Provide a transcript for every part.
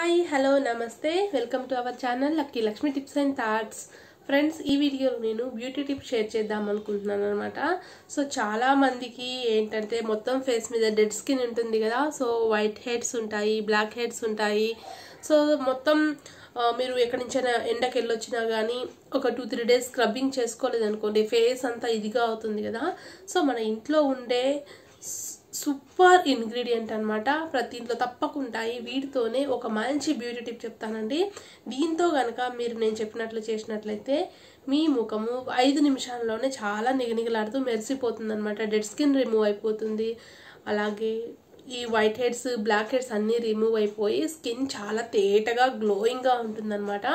hi hello నమస్తే welcome to our channel lucky Lakshmi tips and thoughts friends ఈ వీడియోలో నేను బ్యూటీ టిప్ షేర్ చేద్దాం అనుకుంటున్నాను అనమాట సో చాలా మందికి ఏంటంటే మొత్తం ఫేస్ మీద డెడ్ స్కిన్ ఉంటుంది కదా సో వైట్ హెడ్స్ ఉంటాయి బ్లాక్ హెడ్స్ ఉంటాయి సో మొత్తం మీరు ఎక్కడి నుంచైనా ఎండకి వెళ్ళొచ్చినా కానీ ఒక టూ త్రీ డేస్ స్క్రబ్బింగ్ చేసుకోలేదనుకోండి ఫేస్ అంతా ఇదిగా అవుతుంది కదా సో మన ఇంట్లో ఉండే సూపర్ ఇంగ్రీడియంట్ అనమాట ప్రతి ఇంట్లో తప్పకుంటాయి వీటితోనే ఒక మంచి బ్యూటీ టిప్ చెప్తానండి దీంతో కనుక మీరు నేను చెప్పినట్లు చేసినట్లయితే మీ ముఖము ఐదు నిమిషాల్లోనే చాలా నిగనిగలాడుతూ మెరిసిపోతుంది అనమాట డెడ్ స్కిన్ రిమూవ్ అయిపోతుంది అలాగే ఈ వైట్ హెడ్స్ బ్లాక్ హెడ్స్ అన్నీ రిమూవ్ అయిపోయి స్కిన్ చాలా తేటగా గ్లోయింగ్గా ఉంటుందన్నమాట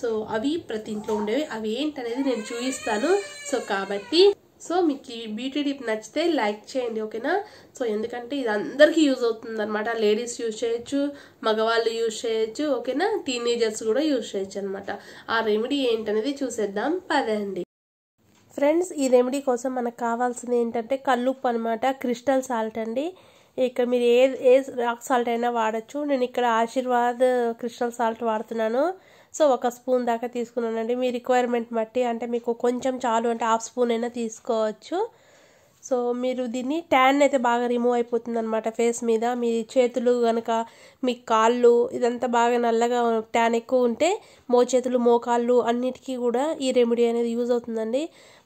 సో అవి ప్రతి ఇంట్లో ఉండేవి అవి ఏంటనేది నేను చూపిస్తాను సో కాబట్టి సో మీకు ఈ బ్యూటీ టిప్ నచ్చితే లైక్ చేయండి ఓకేనా సో ఎందుకంటే ఇది అందరికీ యూజ్ అవుతుంది అనమాట లేడీస్ యూజ్ చేయొచ్చు మగవాళ్ళు యూజ్ చేయొచ్చు ఓకేనా టీనేజర్స్ కూడా యూజ్ చేయొచ్చు అనమాట ఆ రెమెడీ ఏంటనేది చూసేద్దాం పదండి ఫ్రెండ్స్ ఈ రెమెడీ కోసం మనకు కావాల్సింది ఏంటంటే కల్లుప్పు అనమాట క్రిస్టల్ సాల్ట్ అండి ఇక్కడ మీరు ఏ ఏ రాక్ సాల్ట్ అయినా వాడచ్చు నేను ఇక్కడ ఆశీర్వాద్ క్రిస్టల్ సాల్ట్ వాడుతున్నాను సో ఒక స్పూన్ దాకా తీసుకున్నానండి మీ రిక్వైర్మెంట్ బట్టి అంటే మీకు కొంచెం చాలు అంటే హాఫ్ స్పూన్ అయినా తీసుకోవచ్చు సో మీరు దీన్ని ట్యాన్ అయితే బాగా రిమూవ్ అయిపోతుంది అనమాట ఫేస్ మీద మీ చేతులు కనుక మీ కాళ్ళు ఇదంతా బాగా నల్లగా ట్యాన్ ఎక్కువ ఉంటే మోచేతులు మోకాళ్ళు అన్నిటికీ కూడా ఈ రెమెడీ అనేది యూజ్ అవుతుందండి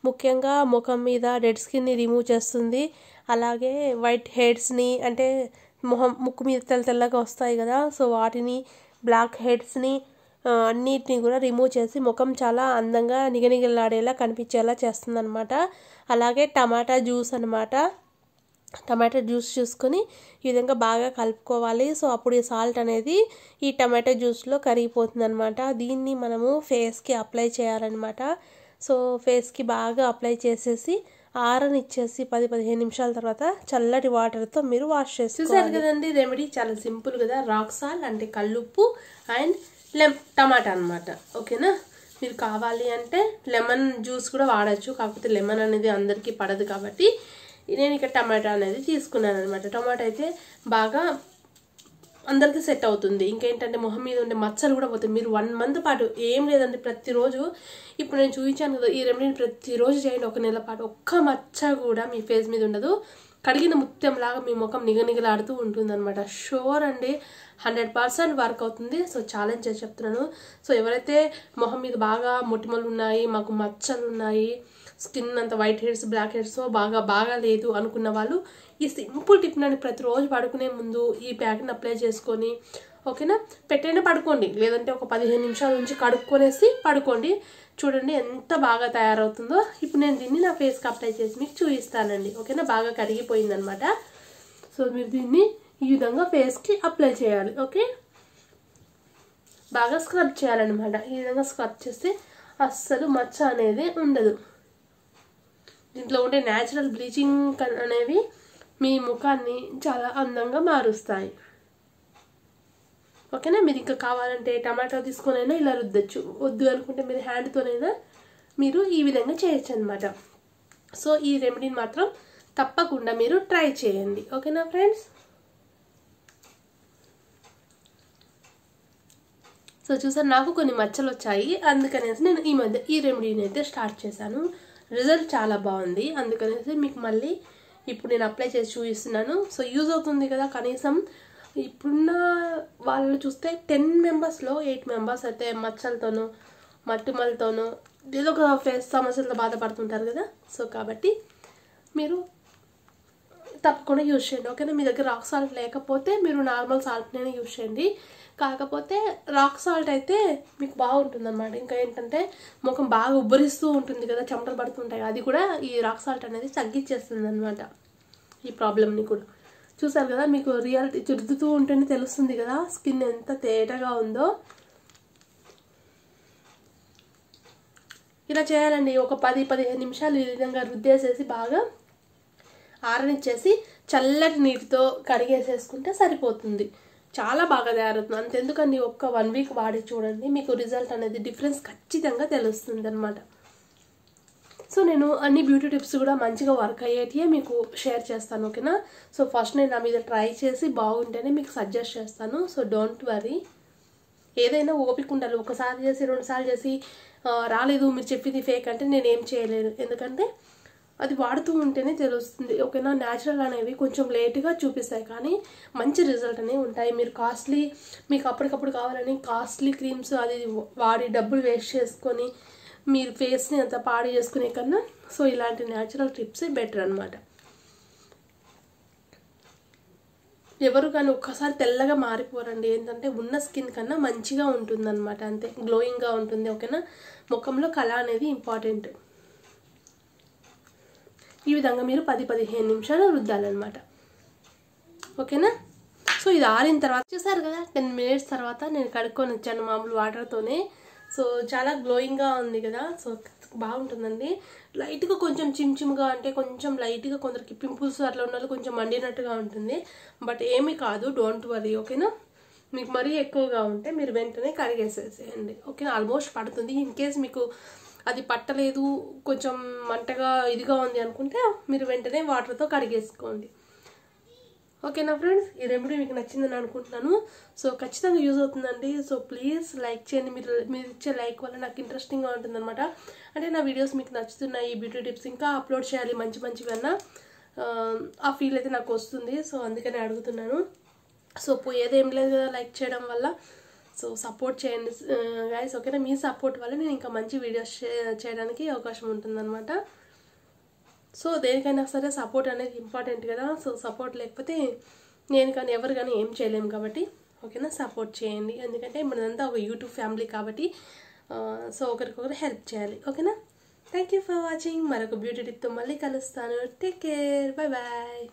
ముఖ్యంగా ముఖం మీద డెడ్ స్కిన్ని రిమూవ్ చేస్తుంది అలాగే వైట్ హెడ్స్ని అంటే మొహం ముక్కు మీద తెల్ల తెల్లగా వస్తాయి కదా సో వాటిని బ్లాక్ హెడ్స్ని అన్నిటిని కూడా రిమూవ్ చేసి ముఖం చాలా అందంగా నిగనిగలాడేలా కనిపించేలా చేస్తుందనమాట అలాగే టమాటా జ్యూస్ అనమాట టమాటా జ్యూస్ చూసుకొని ఈ విధంగా బాగా కలుపుకోవాలి సో అప్పుడు ఈ సాల్ట్ అనేది ఈ టమాటా జ్యూస్లో కరిగిపోతుంది అనమాట దీన్ని మనము ఫేస్కి అప్లై చేయాలన్నమాట సో ఫేస్కి బాగా అప్లై చేసేసి ఆరనిచ్చేసి పది పదిహేను నిమిషాల తర్వాత చల్లటి వాటర్తో మీరు వాష్ చేసి చూసారు కదండి రెమెడీ చాలా సింపుల్ కదా రాక్ సాల్ట్ అంటే కల్లుప్పు అండ్ లెమ్ టమాటా అనమాట ఓకేనా మీరు కావాలి అంటే లెమన్ జ్యూస్ కూడా వాడచ్చు కాకపోతే లెమన్ అనేది అందరికీ పడదు కాబట్టి నేను ఇక్కడ టమాటా అనేది తీసుకున్నాను అనమాట టమాటా అయితే బాగా అందరికీ సెట్ అవుతుంది ఇంకేంటంటే మొహం మీద ఉండే మచ్చలు కూడా పోతాయి మీరు వన్ మంత్ పాటు ఏం లేదండి ప్రతిరోజు ఇప్పుడు నేను చూపించాను కదా ఈ రెమెడీని ప్రతిరోజు చేయండి ఒక నెల పాటు ఒక్క మచ్చ కూడా మీ ఫేస్ మీద ఉండదు కడిగిన ముత్యంలాగా మీ ముఖం నిగనిగలాడుతూ ఉంటుందన్నమాట షోర్ అండి హండ్రెడ్ పర్సెంట్ వర్క్ అవుతుంది సో ఛాలెంజ్ చేసి చెప్తున్నాను సో ఎవరైతే మొహం మీద బాగా మొటిమలు ఉన్నాయి మాకు మచ్చలు ఉన్నాయి స్కిన్ అంత వైట్ హెయిర్స్ బ్లాక్ హెయిర్స్ బాగా బాగా లేదు అనుకున్న వాళ్ళు ఈ సింపుల్ టిప్ నన్ను ప్రతిరోజు పడుకునే ముందు ఈ ప్యాక్ని అప్లై చేసుకొని ఓకేనా పెట్టైనా పడుకోండి లేదంటే ఒక పదిహేను నిమిషాల నుంచి కడుక్కొనేసి పడుకోండి చూడండి ఎంత బాగా తయారవుతుందో ఇప్పుడు నేను దీన్ని నా ఫేస్కి అప్లై చేసి మీకు చూపిస్తానండి ఓకేనా బాగా కరిగిపోయిందనమాట సో మీరు దీన్ని ఈ విధంగా ఫేస్కి అప్లై చేయాలి ఓకే బాగా స్క్రబ్ చేయాలన్నమాట ఈ విధంగా స్క్రబ్ చేస్తే అస్సలు మచ్చ అనేది ఉండదు దీంట్లో ఉండే న్యాచురల్ బ్లీచింగ్ అనేవి మీ ముఖాన్ని చాలా అందంగా మారుస్తాయి ఓకేనా మీరు ఇంకా కావాలంటే టమాటో అయినా ఇలా రుద్దచ్చు వద్దు అనుకుంటే మీరు హ్యాండ్తోనైనా మీరు ఈ విధంగా చేయొచ్చు అనమాట సో ఈ రెమెడీని మాత్రం తప్పకుండా మీరు ట్రై చేయండి ఓకేనా ఫ్రెండ్స్ సో చూసారు నాకు కొన్ని మచ్చలు వచ్చాయి అందుకనేసి నేను ఈ మధ్య ఈ రెమెడీని అయితే స్టార్ట్ చేశాను రిజల్ట్ చాలా బాగుంది అందుకనేసి మీకు మళ్ళీ ఇప్పుడు నేను అప్లై చేసి చూపిస్తున్నాను సో యూజ్ అవుతుంది కదా కనీసం ఇప్పుడున్న వాళ్ళు చూస్తే టెన్ మెంబర్స్లో ఎయిట్ మెంబర్స్ అయితే మచ్చలతోనూ మట్టుమలతోనూ ఏదో ఒక ఫేస్ సమస్యలతో బాధపడుతుంటారు కదా సో కాబట్టి మీరు తప్పకుండా యూజ్ చేయండి ఓకేనా మీ దగ్గర రాక్ సాల్ట్ లేకపోతే మీరు నార్మల్ సాల్ట్నే యూజ్ చేయండి కాకపోతే రాక్ సాల్ట్ అయితే మీకు బాగుంటుంది అనమాట ఇంకా ఏంటంటే ముఖం బాగా ఉబ్బరిస్తూ ఉంటుంది కదా చెమటలు పడుతుంటాయి అది కూడా ఈ రాక్ సాల్ట్ అనేది తగ్గించేస్తుంది అనమాట ఈ ప్రాబ్లమ్ని కూడా చూసారు కదా మీకు రియాలిటీ రుద్దుతూ ఉంటేనే తెలుస్తుంది కదా స్కిన్ ఎంత తేటగా ఉందో ఇలా చేయాలండి ఒక పది పదిహేను నిమిషాలు ఈ విధంగా రుద్దేసేసి బాగా ఆరనిచ్చేసి చల్లటి నీటితో కడిగేసేసుకుంటే సరిపోతుంది చాలా బాగా తయారవుతుంది అంతెందుకండి ఒక్క వన్ వీక్ వాడి చూడండి మీకు రిజల్ట్ అనేది డిఫరెన్స్ ఖచ్చితంగా తెలుస్తుంది అనమాట సో నేను అన్ని బ్యూటీ టిప్స్ కూడా మంచిగా వర్క్ అయ్యేటివే మీకు షేర్ చేస్తాను ఓకేనా సో ఫస్ట్ నేను నా మీద ట్రై చేసి బాగుంటేనే మీకు సజెస్ట్ చేస్తాను సో డోంట్ వరీ ఏదైనా ఓపిక ఉండాలి ఒకసారి చేసి రెండుసార్లు చేసి రాలేదు మీరు చెప్పింది ఫేక్ అంటే నేను ఏం చేయలేను ఎందుకంటే అది వాడుతూ ఉంటేనే తెలుస్తుంది ఓకేనా న్యాచురల్ అనేవి కొంచెం లేట్గా చూపిస్తాయి కానీ మంచి రిజల్ట్ అనేవి ఉంటాయి మీరు కాస్ట్లీ మీకు అప్పటికప్పుడు కావాలని కాస్ట్లీ క్రీమ్స్ అది వాడి డబ్బులు వేస్ట్ చేసుకొని మీరు ఫేస్ని అంత పాడు చేసుకునే కన్నా సో ఇలాంటి న్యాచురల్ టిప్సే బెటర్ అనమాట ఎవరు కానీ ఒక్కసారి తెల్లగా మారిపోరండి ఏంటంటే ఉన్న స్కిన్ కన్నా మంచిగా అనమాట అంతే గ్లోయింగ్గా ఉంటుంది ఓకేనా ముఖంలో కళ అనేది ఇంపార్టెంట్ ఈ విధంగా మీరు పది పదిహేను నిమిషాలు రుద్దాలన్నమాట ఓకేనా సో ఇది ఆరిన తర్వాత చూసారు కదా టెన్ మినిట్స్ తర్వాత నేను కడుక్కొని వచ్చాను మామూలు వాటర్తోనే సో చాలా గ్లోయింగ్గా ఉంది కదా సో బాగుంటుందండి లైట్గా కొంచెం చిమ్చిమ్గా అంటే కొంచెం లైట్గా కొందరికి పింపుల్స్ అట్లా ఉన్న కొంచెం మండినట్టుగా ఉంటుంది బట్ ఏమీ కాదు డోంట్ వరీ ఓకేనా మీకు మరీ ఎక్కువగా ఉంటే మీరు వెంటనే కరిగేసేసేయండి ఓకేనా ఆల్మోస్ట్ పడుతుంది ఇన్ కేస్ మీకు అది పట్టలేదు కొంచెం మంటగా ఇదిగా ఉంది అనుకుంటే మీరు వెంటనే వాటర్తో కడిగేసుకోండి ఓకేనా ఫ్రెండ్స్ ఈ రెమెడీ మీకు నచ్చిందని అనుకుంటున్నాను సో ఖచ్చితంగా యూజ్ అవుతుందండి సో ప్లీజ్ లైక్ చేయండి మీరు మీరు ఇచ్చే లైక్ వల్ల నాకు ఇంట్రెస్టింగ్గా ఉంటుందన్నమాట అంటే నా వీడియోస్ మీకు నచ్చుతున్నాయి ఈ బ్యూటీ టిప్స్ ఇంకా అప్లోడ్ చేయాలి మంచి మంచివన్నా ఆ ఫీల్ అయితే నాకు వస్తుంది సో అందుకనే అడుగుతున్నాను సో పోయేది లేదు కదా లైక్ చేయడం వల్ల సో సపోర్ట్ చేయండి గాయస్ ఓకేనా మీ సపోర్ట్ వల్ల నేను ఇంకా మంచి వీడియోస్ చేయడానికి అవకాశం ఉంటుందన్నమాట సో దేనికైనా సరే సపోర్ట్ అనేది ఇంపార్టెంట్ కదా సో సపోర్ట్ లేకపోతే నేను కానీ ఎవరు కానీ ఏం చేయలేము కాబట్టి ఓకేనా సపోర్ట్ చేయండి ఎందుకంటే మనదంతా ఒక యూట్యూబ్ ఫ్యామిలీ కాబట్టి సో ఒకరికొకరు హెల్ప్ చేయాలి ఓకేనా థ్యాంక్ యూ ఫర్ వాచింగ్ మరొక బ్యూటీ టిప్తో మళ్ళీ కలుస్తాను టేక్ కేర్ బాయ్ బాయ్